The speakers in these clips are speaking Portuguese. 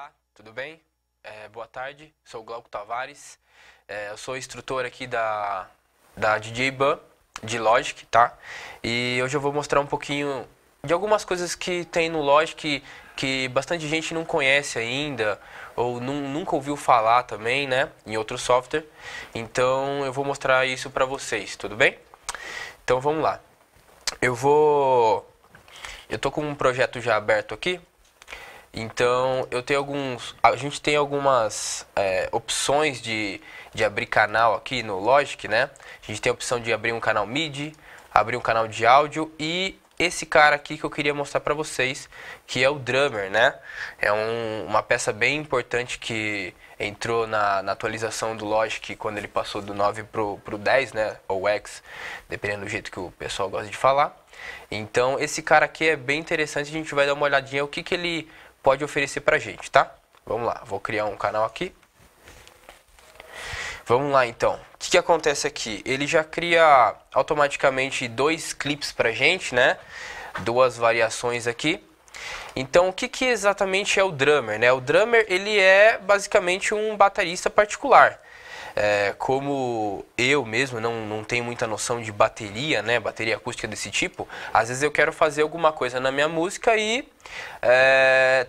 Olá, tudo bem? É, boa tarde, sou o Glauco Tavares, é, eu sou instrutor aqui da, da DJ Ban, de Logic, tá? E hoje eu vou mostrar um pouquinho de algumas coisas que tem no Logic que, que bastante gente não conhece ainda, ou nunca ouviu falar também, né? Em outro software. Então eu vou mostrar isso para vocês, tudo bem? Então vamos lá. Eu vou... Eu tô com um projeto já aberto aqui, então, eu tenho alguns. A gente tem algumas é, opções de, de abrir canal aqui no Logic, né? A gente tem a opção de abrir um canal MIDI, abrir um canal de áudio e esse cara aqui que eu queria mostrar para vocês, que é o drummer, né? É um, uma peça bem importante que entrou na, na, atualização do Logic quando ele passou do 9 pro, pro 10, né? Ou X, dependendo do jeito que o pessoal gosta de falar. Então esse cara aqui é bem interessante, a gente vai dar uma olhadinha o que, que ele pode oferecer para gente, tá? Vamos lá, vou criar um canal aqui. Vamos lá então. O que, que acontece aqui? Ele já cria automaticamente dois clips pra gente, né? Duas variações aqui. Então, o que, que exatamente é o drummer? Né? O drummer ele é basicamente um baterista particular. É, como eu mesmo não, não tenho muita noção de bateria, né, bateria acústica desse tipo, às vezes eu quero fazer alguma coisa na minha música e é,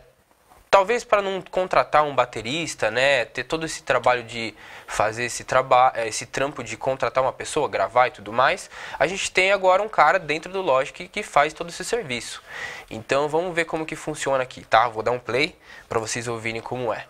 talvez para não contratar um baterista, né, ter todo esse trabalho de fazer esse trabalho, eh, esse trampo de contratar uma pessoa, gravar e tudo mais, a gente tem agora um cara dentro do Logic que faz todo esse serviço. Então vamos ver como que funciona aqui, tá? Vou dar um play para vocês ouvirem como é.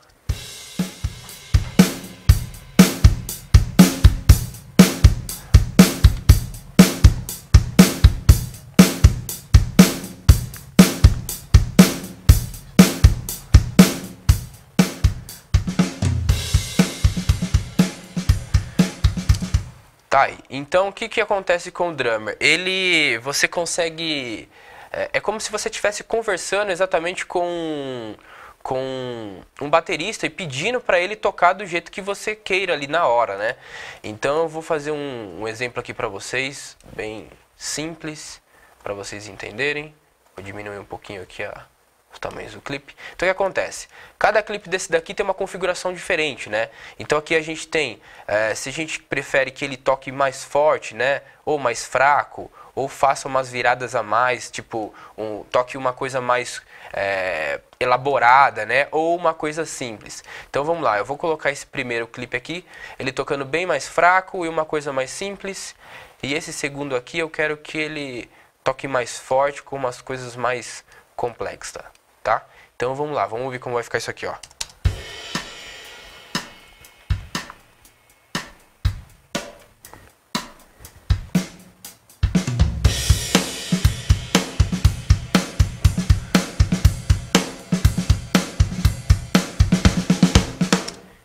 Então o que, que acontece com o drummer? Ele. Você consegue. É, é como se você estivesse conversando exatamente com com um baterista e pedindo para ele tocar do jeito que você queira ali na hora, né? Então eu vou fazer um, um exemplo aqui para vocês, bem simples, para vocês entenderem. Vou diminuir um pouquinho aqui a, os tamanhos do clipe. Então o que acontece? Cada clipe desse daqui tem uma configuração diferente, né? Então aqui a gente tem, é, se a gente prefere que ele toque mais forte, né? Ou mais fraco, ou faça umas viradas a mais, tipo, um, toque uma coisa mais é, elaborada, né? Ou uma coisa simples. Então vamos lá, eu vou colocar esse primeiro clipe aqui, ele tocando bem mais fraco e uma coisa mais simples. E esse segundo aqui eu quero que ele toque mais forte com umas coisas mais complexas. Tá? tá? Então vamos lá, vamos ver como vai ficar isso aqui, ó.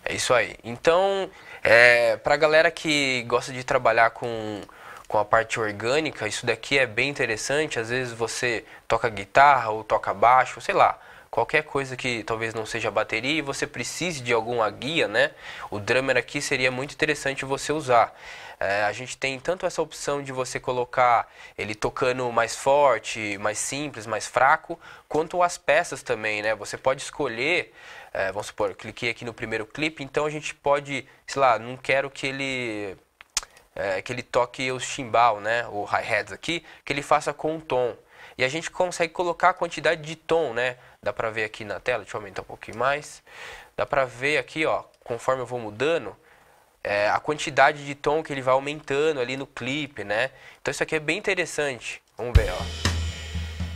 É isso aí. Então, é, pra galera que gosta de trabalhar com com a parte orgânica, isso daqui é bem interessante. Às vezes você toca guitarra ou toca baixo, sei lá, qualquer coisa que talvez não seja bateria e você precise de alguma guia, né? O drummer aqui seria muito interessante você usar. É, a gente tem tanto essa opção de você colocar ele tocando mais forte, mais simples, mais fraco, quanto as peças também, né? Você pode escolher, é, vamos supor, cliquei aqui no primeiro clipe, então a gente pode, sei lá, não quero que ele é, que ele toque o chimbal, né, o hi-hats aqui, que ele faça com um tom. E a gente consegue colocar a quantidade de tom, né? Dá pra ver aqui na tela, deixa eu aumentar um pouquinho mais. Dá pra ver aqui, ó, conforme eu vou mudando, é, a quantidade de tom que ele vai aumentando ali no clipe, né? Então isso aqui é bem interessante. Vamos ver, ó.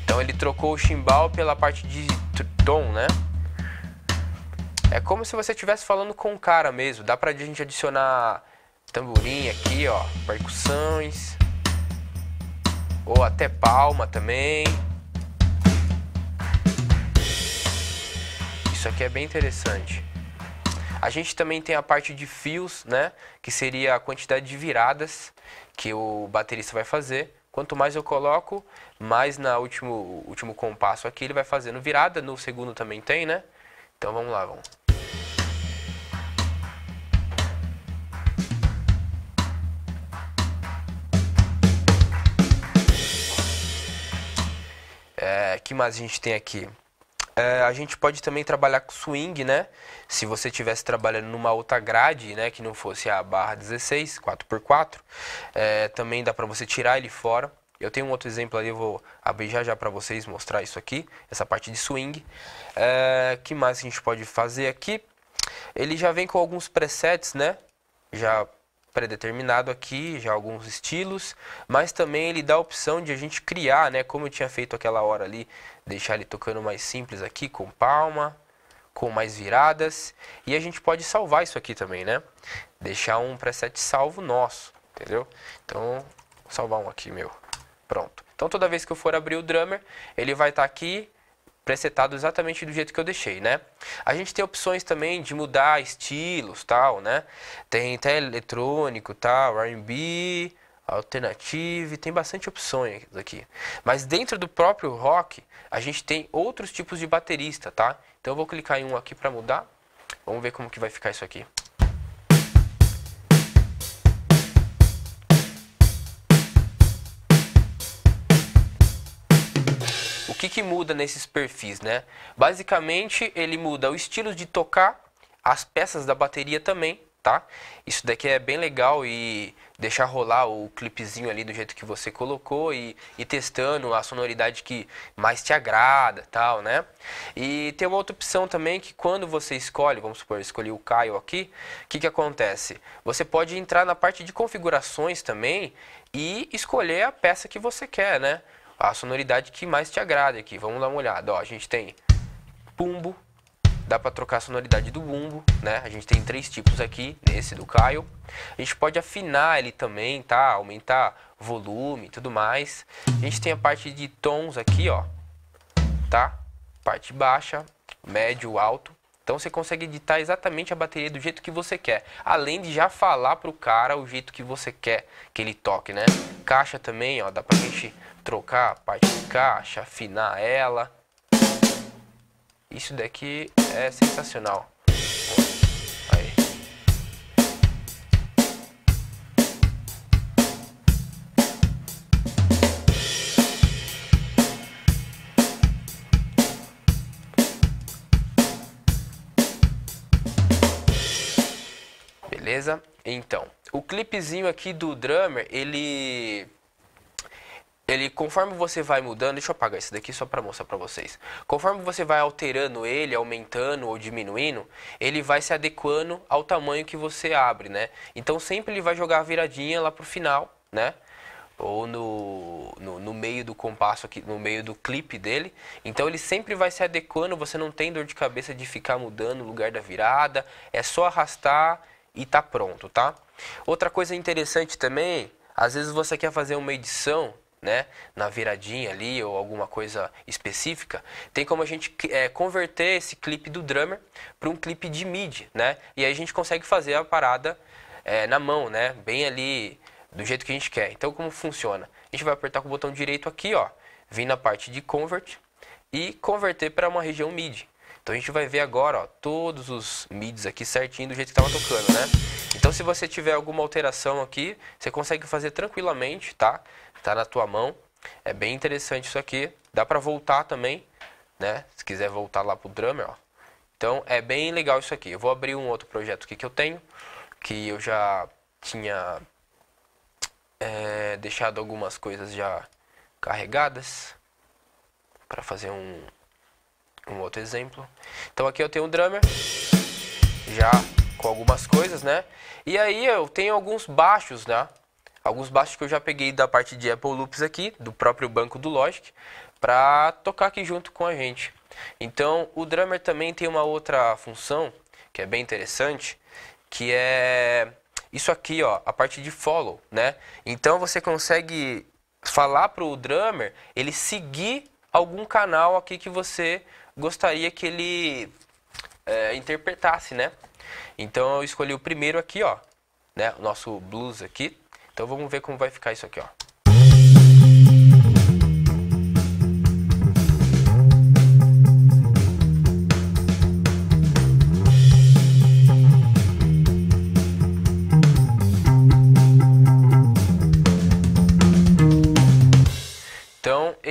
Então ele trocou o chimbal pela parte de tom, né? É como se você estivesse falando com o cara mesmo. Dá pra gente adicionar tamborim aqui, ó, percussões, ou até palma também. Isso aqui é bem interessante. A gente também tem a parte de fios, né, que seria a quantidade de viradas que o baterista vai fazer. Quanto mais eu coloco, mais na último último compasso aqui ele vai fazendo virada, no segundo também tem, né? Então vamos lá, vamos. É, que mais a gente tem aqui? É, a gente pode também trabalhar com swing, né? Se você estivesse trabalhando numa outra grade, né? Que não fosse a barra 16, 4x4, é, também dá para você tirar ele fora. Eu tenho um outro exemplo ali, eu vou abrir já já para vocês mostrar isso aqui, essa parte de swing. É, que mais a gente pode fazer aqui? Ele já vem com alguns presets, né? Já predeterminado aqui, já alguns estilos, mas também ele dá a opção de a gente criar, né, como eu tinha feito aquela hora ali, deixar ele tocando mais simples aqui, com palma, com mais viradas, e a gente pode salvar isso aqui também, né, deixar um preset salvo nosso, entendeu? Então, vou salvar um aqui meu, pronto. Então toda vez que eu for abrir o drummer, ele vai estar tá aqui, presetado exatamente do jeito que eu deixei, né? A gente tem opções também de mudar estilos, tal, né? Tem até eletrônico, tal, R&B, alternative, tem bastante opções aqui. Mas dentro do próprio rock, a gente tem outros tipos de baterista, tá? Então eu vou clicar em um aqui para mudar. Vamos ver como que vai ficar isso aqui. que, que muda nesses perfis, né? Basicamente, ele muda o estilo de tocar, as peças da bateria também, tá? Isso daqui é bem legal e deixar rolar o clipezinho ali do jeito que você colocou e, e testando a sonoridade que mais te agrada, tal, né? E tem uma outra opção também que quando você escolhe, vamos supor, escolhi o Caio aqui, o que que acontece? Você pode entrar na parte de configurações também e escolher a peça que você quer, né? a sonoridade que mais te agrada aqui. Vamos dar uma olhada. Ó, a gente tem pumbo, dá para trocar a sonoridade do bumbo, né? A gente tem três tipos aqui, nesse do Caio. A gente pode afinar ele também, tá? Aumentar volume e tudo mais. A gente tem a parte de tons aqui, ó, tá? Parte baixa, médio, alto. Então você consegue editar exatamente a bateria do jeito que você quer, além de já falar pro cara o jeito que você quer que ele toque, né? Caixa também, ó, dá pra gente trocar a parte de caixa, afinar ela. Isso daqui é sensacional. Aí. Beleza? Então, o clipezinho aqui do drummer, ele ele conforme você vai mudando, deixa eu apagar esse daqui só para mostrar para vocês. Conforme você vai alterando ele, aumentando ou diminuindo, ele vai se adequando ao tamanho que você abre, né? Então sempre ele vai jogar a viradinha lá pro final, né? Ou no, no, no meio do compasso aqui, no meio do clipe dele. Então ele sempre vai se adequando, você não tem dor de cabeça de ficar mudando o lugar da virada, é só arrastar e tá pronto, tá? Outra coisa interessante também, às vezes você quer fazer uma edição né, na viradinha ali ou alguma coisa específica, tem como a gente é, converter esse clipe do drummer para um clipe de mid, né? E aí a gente consegue fazer a parada é, na mão, né? Bem ali do jeito que a gente quer. Então como funciona? A gente vai apertar com o botão direito aqui, ó, vir na parte de convert e converter para uma região mid. Então a gente vai ver agora, ó, todos os mids aqui certinho do jeito que estava tocando, né? Então se você tiver alguma alteração aqui, você consegue fazer tranquilamente, tá? tá na tua mão. É bem interessante isso aqui. Dá para voltar também, né? Se quiser voltar lá pro drummer, ó. Então é bem legal isso aqui. Eu vou abrir um outro projeto aqui que eu tenho, que eu já tinha é, deixado algumas coisas já carregadas para fazer um, um outro exemplo. Então aqui eu tenho um drummer já com algumas coisas, né? E aí eu tenho alguns baixos, né? alguns baixos que eu já peguei da parte de Apple Loops aqui, do próprio banco do Logic, para tocar aqui junto com a gente. Então, o drummer também tem uma outra função que é bem interessante, que é isso aqui, ó, a parte de follow, né? Então você consegue falar para o drummer ele seguir algum canal aqui que você gostaria que ele é, interpretasse, né? Então eu escolhi o primeiro aqui, ó, né? O nosso blues aqui. Então vamos ver como vai ficar isso aqui, ó.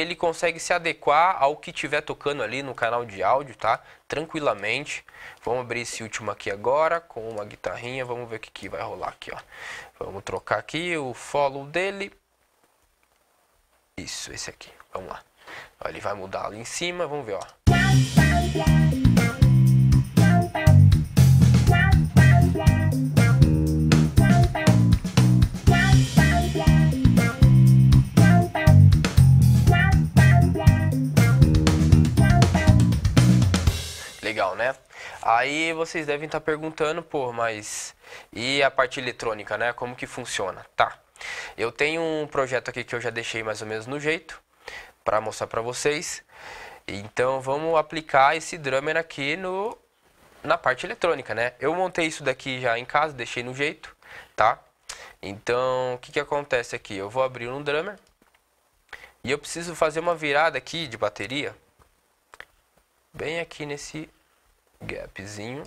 ele consegue se adequar ao que tiver tocando ali no canal de áudio, tá? Tranquilamente. Vamos abrir esse último aqui agora com uma guitarrinha. Vamos ver o que, que vai rolar aqui, ó. Vamos trocar aqui o follow dele. Isso, esse aqui. Vamos lá. Ó, ele vai mudar ali em cima. Vamos ver, ó. Aí vocês devem estar tá perguntando, pô, mas e a parte eletrônica, né? Como que funciona? Tá. Eu tenho um projeto aqui que eu já deixei mais ou menos no jeito para mostrar para vocês. Então vamos aplicar esse drummer aqui no na parte eletrônica, né? Eu montei isso daqui já em casa, deixei no jeito, tá? Então, o que que acontece aqui? Eu vou abrir um drummer e eu preciso fazer uma virada aqui de bateria bem aqui nesse gapzinho,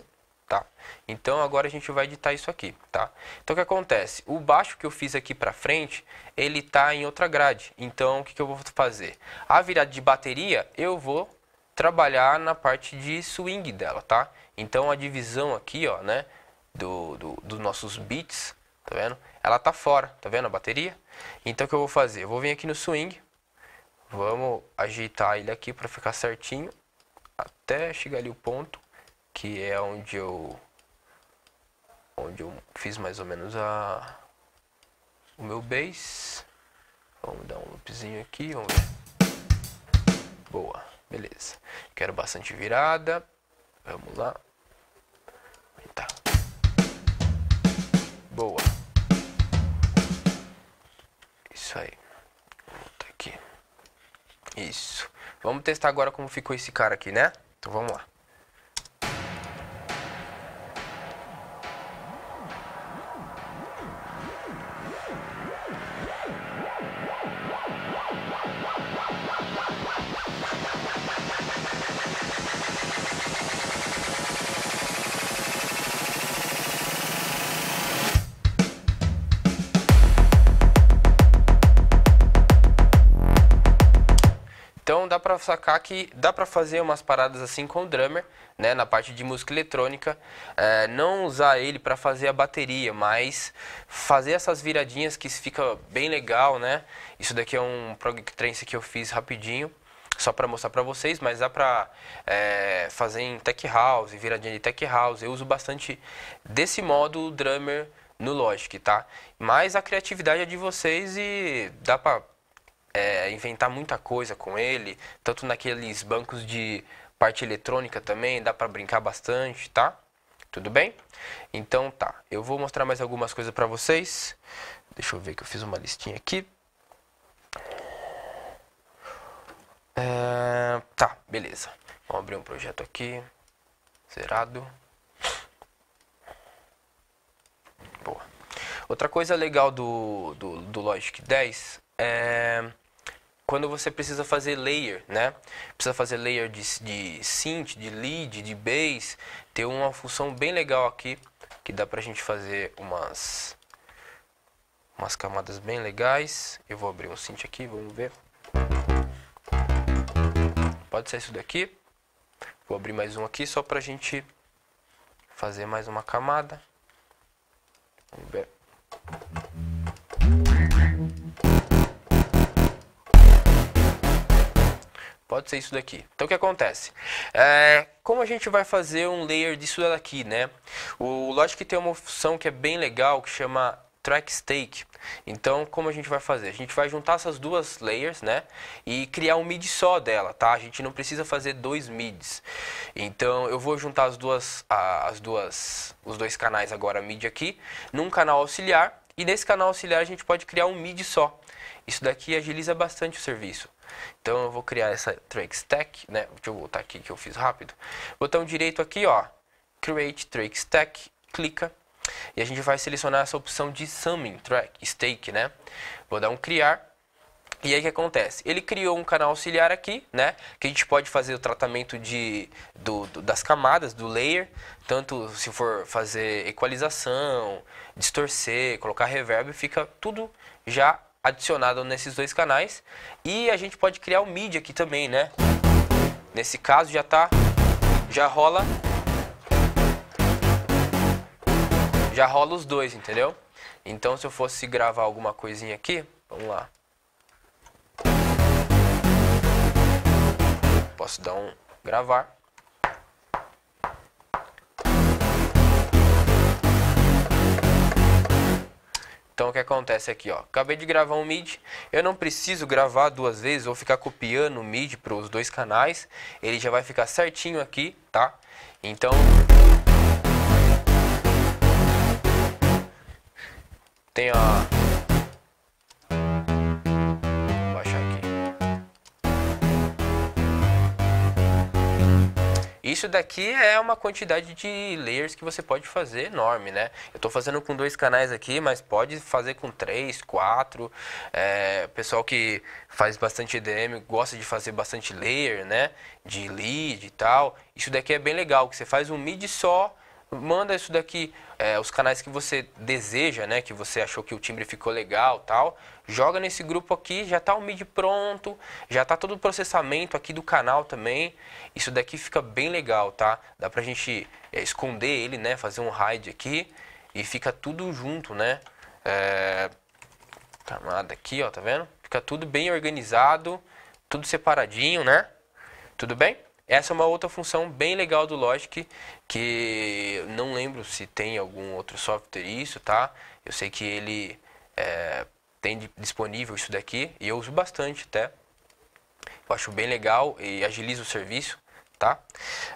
tá? Então agora a gente vai editar isso aqui, tá? Então o que acontece? O baixo que eu fiz aqui para frente, ele tá em outra grade. Então o que, que eu vou fazer? A virada de bateria, eu vou trabalhar na parte de swing dela, tá? Então a divisão aqui, ó, né, do, do dos nossos beats, tá vendo? Ela tá fora, tá vendo a bateria? Então o que eu vou fazer? Eu vou vir aqui no swing, vamos ajeitar ele aqui para ficar certinho, até chegar ali o ponto que é onde eu onde eu fiz mais ou menos a o meu bass. Vamos dar um loopzinho aqui, vamos ver. Boa, beleza. Quero bastante virada. Vamos lá. Tá. Boa. Isso aí. aqui. Isso. Vamos testar agora como ficou esse cara aqui, né? Então vamos lá. sacar que dá para fazer umas paradas assim com o drummer, né, na parte de música eletrônica, é, não usar ele para fazer a bateria, mas fazer essas viradinhas que fica bem legal, né? Isso daqui é um prog trance que eu fiz rapidinho só para mostrar para vocês, mas dá para é, fazer em tech house, viradinha de tech house. Eu uso bastante desse modo o drummer no Logic, tá? Mas a criatividade é de vocês e dá para é, inventar muita coisa com ele, tanto naqueles bancos de parte eletrônica também, dá para brincar bastante, tá? Tudo bem? Então tá, eu vou mostrar mais algumas coisas para vocês. Deixa eu ver que eu fiz uma listinha aqui. É, tá, beleza. Vamos abrir um projeto aqui. Zerado. Boa. Outra coisa legal do, do, do Logic 10 é quando você precisa fazer layer, né? Precisa fazer layer de, de synth, de lead, de bass. Tem uma função bem legal aqui que dá pra gente fazer umas umas camadas bem legais. Eu vou abrir um synth aqui, vamos ver. Pode ser isso daqui. Vou abrir mais um aqui só pra gente fazer mais uma camada. Vamos ver. Pode ser isso daqui. Então o que acontece? É, como a gente vai fazer um layer disso daqui, né? O Logic tem uma opção que é bem legal que chama Track Stake. Então como a gente vai fazer? A gente vai juntar essas duas layers, né? E criar um mid só dela, tá? A gente não precisa fazer dois mids. Então eu vou juntar as duas, as duas, os dois canais agora mid aqui, num canal auxiliar. E nesse canal auxiliar a gente pode criar um mid só. Isso daqui agiliza bastante o serviço. Então eu vou criar essa track Stack, né? Deixa eu voltar aqui que eu fiz rápido. Botão direito aqui, ó, Create track Stack, clica e a gente vai selecionar essa opção de Summing Track Stake, né? Vou dar um criar. E aí o que acontece? Ele criou um canal auxiliar aqui, né? Que a gente pode fazer o tratamento de, do, do, das camadas, do layer. Tanto se for fazer equalização, distorcer, colocar reverb, fica tudo já adicionado nesses dois canais. E a gente pode criar o MIDI aqui também, né? Nesse caso já tá, já rola, já rola os dois, entendeu? Então se eu fosse gravar alguma coisinha aqui, vamos lá. Posso dar um gravar. Então o que acontece aqui, ó, acabei de gravar um MIDI, eu não preciso gravar duas vezes ou ficar copiando o MIDI para os dois canais, ele já vai ficar certinho aqui, tá? Então tem a Isso daqui é uma quantidade de layers que você pode fazer enorme, né? Eu estou fazendo com dois canais aqui, mas pode fazer com três, quatro. É, pessoal que faz bastante EDM gosta de fazer bastante layer, né? De lead e tal. Isso daqui é bem legal, que você faz um mid só manda isso daqui, é, os canais que você deseja, né? Que você achou que o timbre ficou legal tal. Joga nesse grupo aqui, já tá o MIDI pronto, já tá todo o processamento aqui do canal também. Isso daqui fica bem legal, tá? Dá pra gente é, esconder ele, né? Fazer um hide aqui e fica tudo junto, né? É, camada aqui, ó, tá vendo? Fica tudo bem organizado, tudo separadinho, né? Tudo bem? Essa é uma outra função bem legal do Logic, que não lembro se tem algum outro software isso, tá? Eu sei que ele é, tem disponível isso daqui e eu uso bastante até. Eu acho bem legal e agiliza o serviço, tá?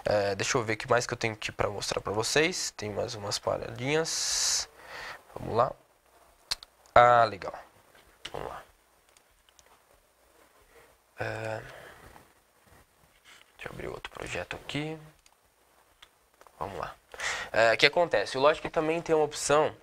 É, deixa eu ver o que mais que eu tenho aqui para mostrar para vocês. Tem mais umas paradinhas. Vamos lá. Ah, legal. Vamos lá. É... Deixa eu abrir outro projeto aqui. Vamos lá. É, o que acontece? O Logic também tem uma opção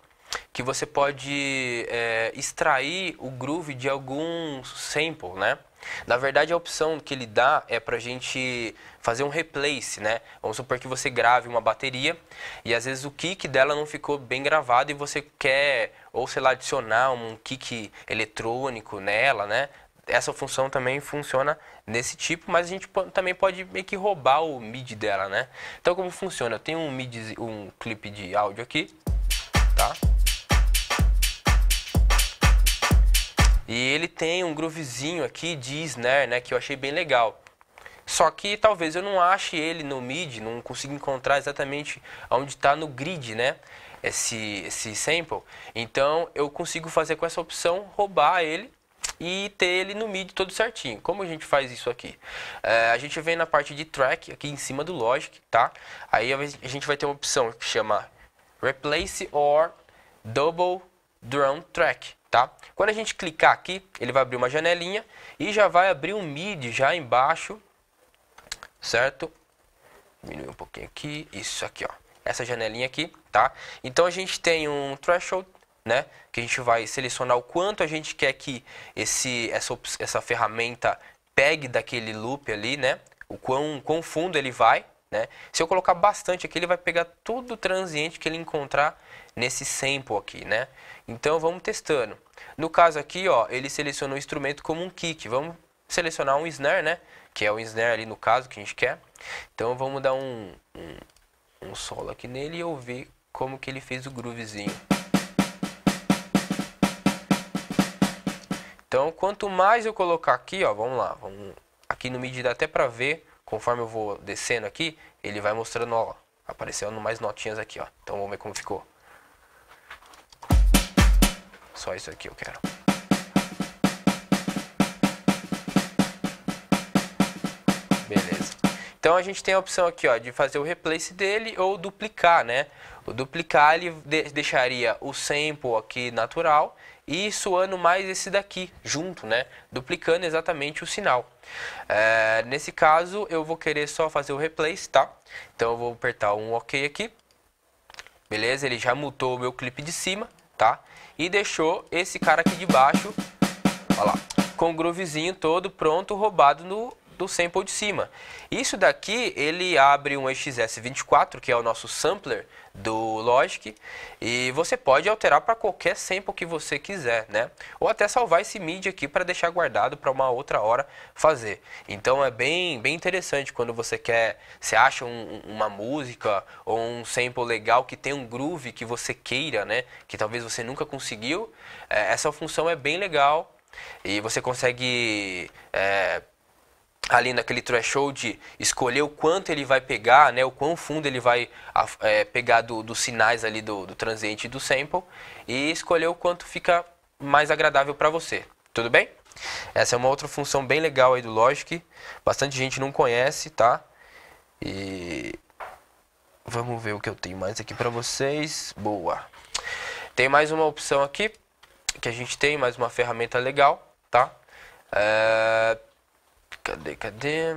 que você pode é, extrair o groove de algum sample, né? Na verdade, a opção que ele dá é pra gente fazer um replace, né? Vamos supor que você grave uma bateria e às vezes o kick dela não ficou bem gravado e você quer, ou sei lá, adicionar um kick eletrônico nela, né? essa função também funciona nesse tipo, mas a gente também pode meio que roubar o MIDI dela, né? Então como funciona? Eu tenho um MIDI, um clipe de áudio aqui, tá? E ele tem um groovezinho aqui de snare, né, que eu achei bem legal. Só que talvez eu não ache ele no MIDI, não consigo encontrar exatamente onde está no grid, né? Esse, esse sample. Então eu consigo fazer com essa opção, roubar ele e ter ele no mid todo certinho. Como a gente faz isso aqui? É, a gente vem na parte de track, aqui em cima do Logic, tá? Aí a gente vai ter uma opção que chama Replace or Double Drone Track, tá? Quando a gente clicar aqui, ele vai abrir uma janelinha e já vai abrir um mid já embaixo, certo? Diminuir um pouquinho aqui, isso aqui, ó. Essa janelinha aqui, tá? Então a gente tem um threshold né? Que a gente vai selecionar o quanto a gente quer que esse, essa, essa ferramenta pegue daquele loop ali, né? O quão, quão fundo ele vai, né? Se eu colocar bastante aqui, ele vai pegar tudo o transiente que ele encontrar nesse sample aqui, né? Então vamos testando. No caso aqui, ó, ele selecionou o instrumento como um kick. Vamos selecionar um snare, né? Que é o snare ali no caso que a gente quer. Então vamos dar um, um, um solo aqui nele e ouvir como que ele fez o groovezinho. Então, quanto mais eu colocar aqui, ó, vamos lá, vamos aqui no medida até para ver, conforme eu vou descendo aqui, ele vai mostrando, ó, aparecendo mais notinhas aqui, ó. Então, vamos ver como ficou. Só isso aqui eu quero. Beleza. Então a gente tem a opção aqui, ó, de fazer o replace dele ou duplicar, né? O duplicar ele de deixaria o sample aqui natural e suando mais esse daqui junto, né? Duplicando exatamente o sinal. É, nesse caso, eu vou querer só fazer o replace, tá? Então eu vou apertar um OK aqui. Beleza? Ele já mutou o meu clipe de cima, tá? E deixou esse cara aqui de baixo, ó lá, com o groovezinho todo pronto, roubado no do sample de cima. Isso daqui, ele abre um XS24, que é o nosso sampler do Logic, e você pode alterar para qualquer sample que você quiser, né? Ou até salvar esse MIDI aqui para deixar guardado para uma outra hora fazer. Então é bem, bem interessante quando você quer, você acha um, uma música ou um sample legal que tem um groove que você queira, né? Que talvez você nunca conseguiu. É, essa função é bem legal e você consegue é, ali naquele threshold de escolher o quanto ele vai pegar, né, o quão fundo ele vai é, pegar do, dos sinais ali do, do transiente e do sample e escolher o quanto fica mais agradável para você. Tudo bem? Essa é uma outra função bem legal aí do Logic, bastante gente não conhece, tá? E vamos ver o que eu tenho mais aqui para vocês. Boa. Tem mais uma opção aqui que a gente tem, mais uma ferramenta legal, tá? É Cadê, cadê?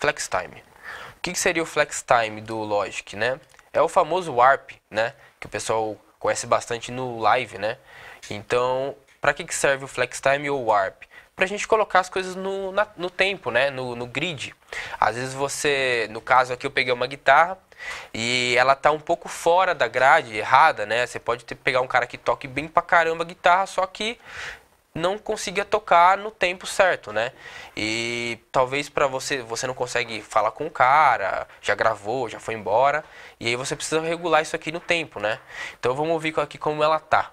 Flex time. O que, que seria o flex time do Logic, né? É o famoso warp, né? Que o pessoal conhece bastante no live, né? Então, para que, que serve o flex time ou warp? Para a gente colocar as coisas no, na, no tempo, né? No, no, grid. Às vezes você, no caso aqui eu peguei uma guitarra e ela tá um pouco fora da grade, errada, né? Você pode ter, pegar um cara que toque bem pra caramba a guitarra, só que não conseguia tocar no tempo certo, né? E talvez para você, você não consegue falar com o cara, já gravou, já foi embora, e aí você precisa regular isso aqui no tempo, né? Então vamos ouvir aqui como ela tá.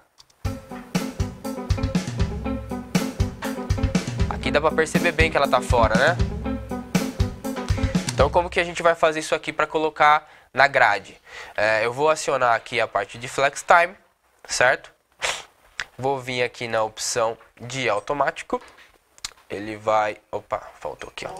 Aqui dá para perceber bem que ela tá fora, né? Então como que a gente vai fazer isso aqui para colocar na grade? É, eu vou acionar aqui a parte de flex time, certo? Vou vir aqui na opção de automático. Ele vai... Opa, faltou aqui, ó.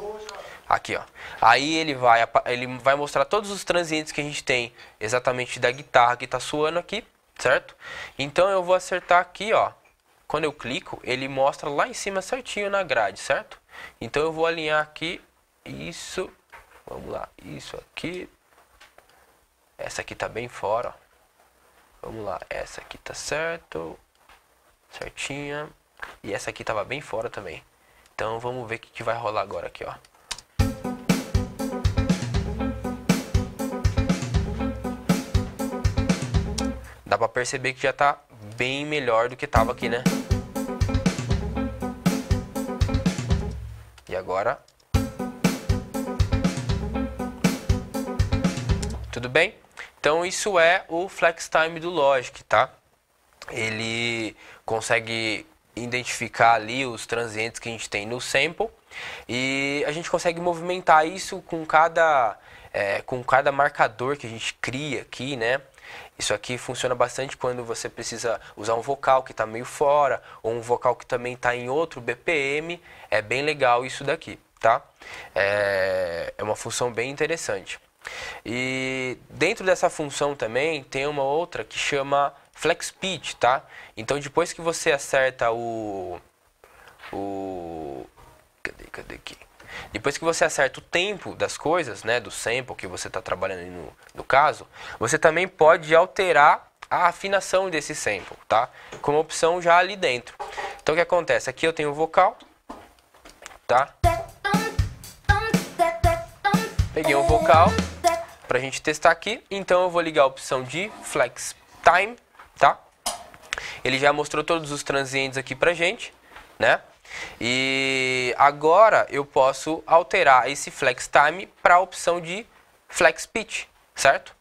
Aqui, ó. Aí ele vai, ele vai mostrar todos os transientes que a gente tem exatamente da guitarra que tá suando aqui, certo? Então eu vou acertar aqui, ó. Quando eu clico, ele mostra lá em cima certinho na grade, certo? Então eu vou alinhar aqui, isso, vamos lá, isso aqui. Essa aqui tá bem fora, ó. Vamos lá, essa aqui tá certo, certinha. E essa aqui tava bem fora também. Então vamos ver o que, que vai rolar agora aqui, ó. Dá pra perceber que já tá bem melhor do que tava aqui, né? E agora... Tudo bem? Então isso é o flex time do Logic, tá? ele consegue identificar ali os transientes que a gente tem no sample e a gente consegue movimentar isso com cada, é, com cada marcador que a gente cria aqui, né? Isso aqui funciona bastante quando você precisa usar um vocal que está meio fora ou um vocal que também está em outro BPM. É bem legal isso daqui, tá? É, é uma função bem interessante. E dentro dessa função também tem uma outra que chama flex pitch, tá? Então depois que você acerta o o cadê, cadê aqui? Depois que você acerta o tempo das coisas, né, do sample que você está trabalhando no, no caso, você também pode alterar a afinação desse sample, tá? Com uma opção já ali dentro. Então o que acontece? Aqui eu tenho o vocal, tá? Peguei um vocal para a gente testar aqui. Então eu vou ligar a opção de flex time ele já mostrou todos os transientes aqui pra gente, né? E agora eu posso alterar esse flex time para a opção de flex pitch, certo?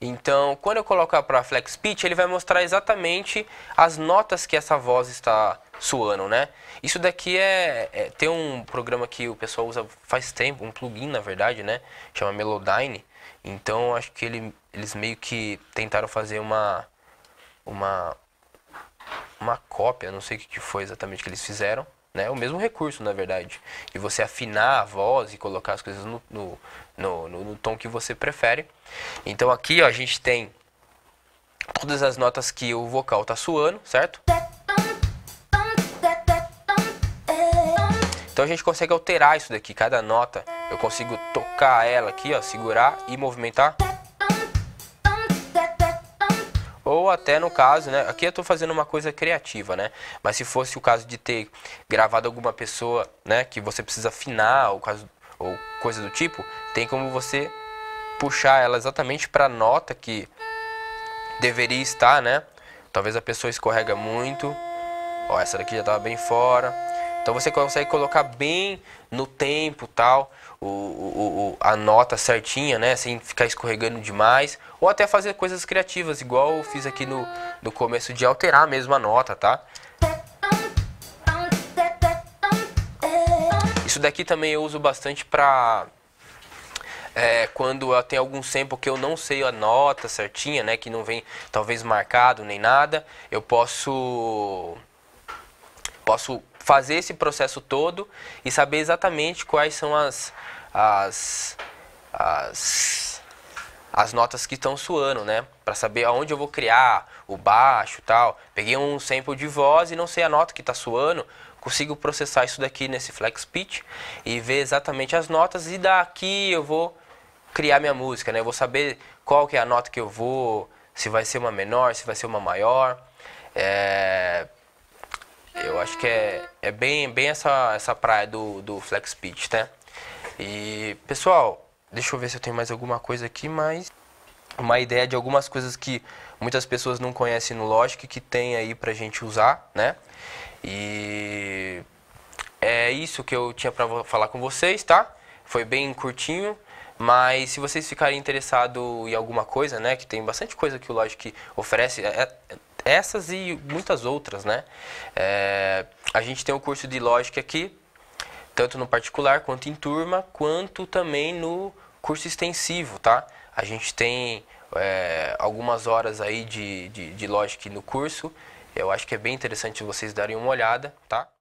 Então, quando eu colocar para flex pitch, ele vai mostrar exatamente as notas que essa voz está suando, né? Isso daqui é, é tem um programa que o pessoal usa faz tempo, um plugin na verdade, né? Chama Melodyne. Então, acho que ele, eles meio que tentaram fazer uma uma, uma cópia, não sei o que foi exatamente que eles fizeram, né? O mesmo recurso, na verdade. De você afinar a voz e colocar as coisas no, no, no, no tom que você prefere. Então aqui ó, a gente tem todas as notas que o vocal tá suando, certo? Então a gente consegue alterar isso daqui, cada nota. Eu consigo tocar ela aqui, ó, segurar e movimentar ou até no caso, né? Aqui eu estou fazendo uma coisa criativa, né? Mas se fosse o caso de ter gravado alguma pessoa, né? Que você precisa afinar ou, caso, ou coisa do tipo, tem como você puxar ela exatamente para a nota que deveria estar, né? Talvez a pessoa escorrega muito. Ó, essa daqui já estava bem fora. Então você consegue colocar bem no tempo tal o, o, a nota certinha, né? Sem ficar escorregando demais. Ou até fazer coisas criativas, igual eu fiz aqui no, no começo de alterar mesmo a nota, tá? Isso daqui também eu uso bastante pra... É, quando tem algum sample que eu não sei a nota certinha, né? Que não vem talvez marcado nem nada. Eu posso... Posso fazer esse processo todo e saber exatamente quais são as, as, as, as notas que estão suando, né? Para saber aonde eu vou criar o baixo tal. Peguei um sample de voz e não sei a nota que está suando. Consigo processar isso daqui nesse flex pitch e ver exatamente as notas e daqui eu vou criar minha música, né? Eu vou saber qual que é a nota que eu vou, se vai ser uma menor, se vai ser uma maior. É... Eu acho que é, é bem, bem essa, essa praia do, do flex pitch, né? E, pessoal, deixa eu ver se eu tenho mais alguma coisa aqui, mas uma ideia de algumas coisas que muitas pessoas não conhecem no Logic que tem aí pra gente usar, né? E é isso que eu tinha para falar com vocês, tá? Foi bem curtinho, mas se vocês ficarem interessados em alguma coisa, né, que tem bastante coisa que o Logic oferece, é, é essas e muitas outras, né? É, a gente tem o um curso de Logic aqui, tanto no particular quanto em turma, quanto também no curso extensivo, tá? A gente tem é, algumas horas aí de, de, de Logic no curso, eu acho que é bem interessante vocês darem uma olhada, tá?